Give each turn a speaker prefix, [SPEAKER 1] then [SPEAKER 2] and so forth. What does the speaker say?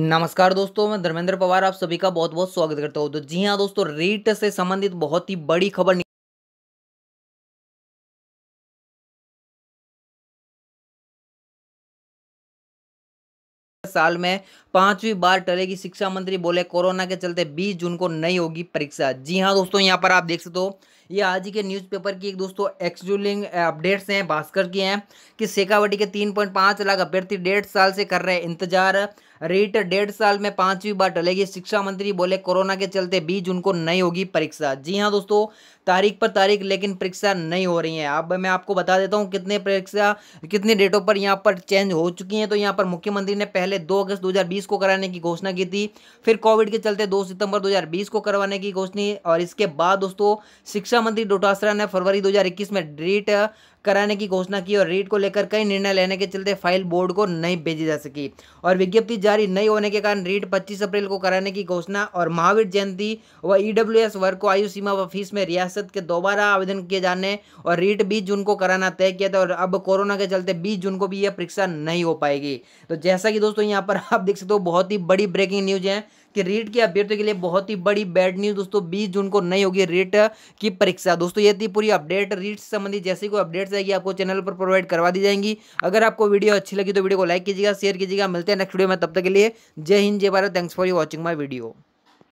[SPEAKER 1] नमस्कार दोस्तों मैं धर्मेंद्र पवार आप सभी का बहुत बहुत स्वागत
[SPEAKER 2] करता हूँ तो जी हाँ दोस्तों रेट से संबंधित बहुत ही बड़ी खबर साल में पांचवी बार टलेगी शिक्षा मंत्री बोले कोरोना के चलते 20
[SPEAKER 1] जून को नहीं होगी परीक्षा जी हाँ दोस्तों यहाँ पर आप देख सकते हो ये आज ही के न्यूज़पेपर की एक दोस्तों एक्सजूलिंग अपडेट्स हैं भास्कर की हैं कि शेखावटी के तीन पॉइंट पाँच लाख अभ्यर्थी डेढ़ साल से कर रहे हैं इंतजार रेट डेढ़ साल में पांचवी बार टलेगी शिक्षा मंत्री बोले कोरोना के चलते बीच उनको नहीं होगी परीक्षा जी हाँ दोस्तों तारीख पर तारीख लेकिन परीक्षा नहीं हो रही है अब मैं आपको बता देता हूँ कितने परीक्षा कितनी डेटों पर यहाँ पर चेंज हो चुकी हैं तो यहाँ पर मुख्यमंत्री ने पहले 2 अगस्त 2020 को कराने की घोषणा की थी फिर कोविड के चलते 2 सितंबर 2020 को करवाने की घोषणा और इसके बाद दोस्तों शिक्षा मंत्री डोटासरा ने फरवरी 2021 में डेट कराने की घोषणा की और रीट को लेकर कई निर्णय लेने के चलते फाइल बोर्ड को नहीं भेजी जा सकी और विज्ञप्ति जारी नहीं होने के कारण रीट पच्चीस अप्रैल को कराने की घोषणा और महावीर जयंती व ईडब्ल्यू e वर्ग को आयु सीमा व फीस में रियासत के दोबारा आवेदन किए जाने और रीट बीस जून को कराना तय किया था और अब कोरोना के चलते बीस जून को भी यह परीक्षा नहीं हो पाएगी तो जैसा कि दोस्तों यहाँ पर आप देख सकते हो बहुत ही बड़ी ब्रेकिंग न्यूज है कि रीट के अभ्यर्थियों के लिए बहुत ही बड़ी बैड न्यूज दोस्तों बीस जून को नहीं होगी रीट की परीक्षा दोस्तों ये थी पूरी अपडेट रीट संबंधी जैसी कोई अपडेट से आएगी आपको चैनल पर प्रोवाइड करवा दी जाएंगी अगर आपको वीडियो अच्छी लगी तो वीडियो को लाइक कीजिएगा शेयर कीजिएगा मिलते हैं नेक्स्ट वीडियो में तब तक के लिए जय हिंद जय Bharat thanks for you watching my video